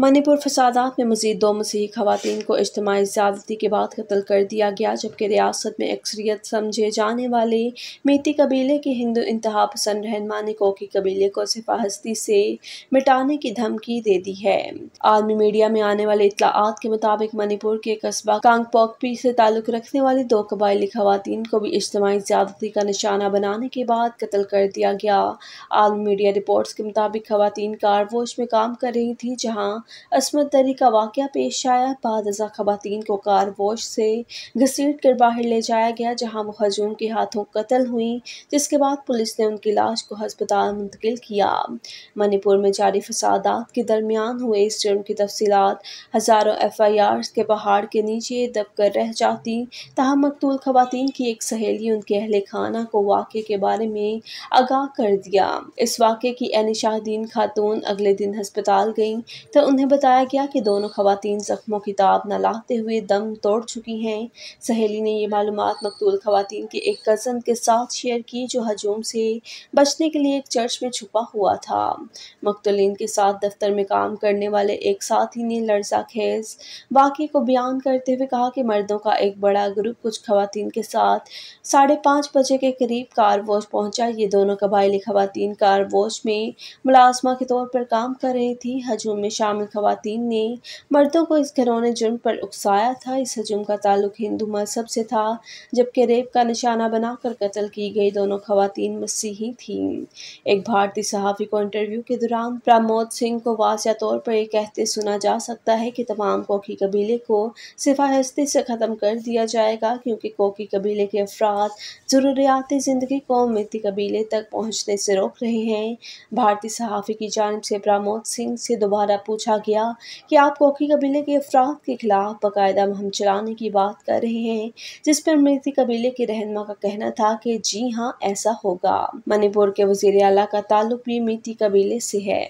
मणिपुर फसादात में मजीद दो मसीह खातन को इज्तमी ज्यादती के बाद कत्ल कर दिया गया जबकि रियासत में अक्सरियत समझे जाने वाले मेती कबीले के हिंदू इंतहा पसंद रहनमा ने कोकी कबीले को सिफाहस्ती से मिटाने की धमकी दे दी है आर्मी मीडिया में आने वाले इतलात के मुताबिक मणिपुर के कस्बा कांगपोकपी से ताल्लुक रखने वाली दो कबायली खातन को भी इज्तमी ज्यादती का निशाना बनाने के बाद कत्ल कर दिया गया आर्मी मीडिया रिपोर्ट्स के मुताबिक खातन कारवोश में काम कर रही थी जहाँ असमत दरी का वाक़ पेश आया बाद बादजा खवतिन को कार वॉश से घसीट कर बाहर ले जाया गया जहाँ वो हजूम के हाथों कत्ल हुई जिसके बाद पुलिस ने उनकी लाश को हस्पताल मुंतकिल किया मणिपुर में जारी फसादात के दरमियान हुए इस जुर्म की तफसीत हज़ारों एफ आई आर के पहाड़ के नीचे दबकर रह जाती तहम मकतूल खातन की एक सहेली उनके अहल खाना को वाक़े के बारे में आगाह कर दिया इस वाक़े की एन शाहदीन खातून अगले दिन हस्पताल गईं तो उन्हें उन्हें बताया गया कि दोनों खवतान ज़ख्मों की ताब न लाते हुए दम तोड़ चुकी हैं सहेली ने यह मालूम मकतूल खवतान के एक कज़न के साथ शेयर की जो हजूम से बचने के लिए एक चर्च में छुपा हुआ था मकतूलिन के साथ दफ्तर में काम करने वाले एक साथी ने लर्जा खेज वाक़े को बयान करते हुए कहा कि मर्दों का एक बड़ा ग्रुप कुछ खवतान के साथ साढ़े पाँच बजे के करीब कार वॉश पहुँचा ये दोनों कबायली कार वॉश में मुलाजमा के तौर पर काम कर रही थी हजूम में शामिल खातन ने मर्दों को इस घरौने जुर्म पर उकसाया था इस हजुम का ताल्लुक हिंदू मजहब से था जबकि रेप का निशाना बनाकर कत्ल की गई दोनों खवतान मसीही थीं एक भारतीय सहाफ़ी को इंटरव्यू के दौरान प्रमोद सिंह को वाजिया तौर पर यह कहते सुना जा सकता है कि तमाम कोकी कबीले को सिफाहस्ती से ख़त्म कर दिया जाएगा क्योंकि कोकी कबीले के अफराद ज़रूरियात ज़िंदगी को मिट्टी कबीले तक पहुँचने से रोक रहे हैं भारतीय सहाफ़ी की जानब से प्रमोद सिंह से दोबारा पूछा पूछा गया कि आप कोकी कबीले के अफराद के खिलाफ बाकायदा मुहम चलाने की बात कर रहे हैं जिस पर मृति कबीले के रहनमा का कहना था कि जी हाँ ऐसा होगा मणिपुर के वजीर अला का ताल्लुक भी मिति कबीले से है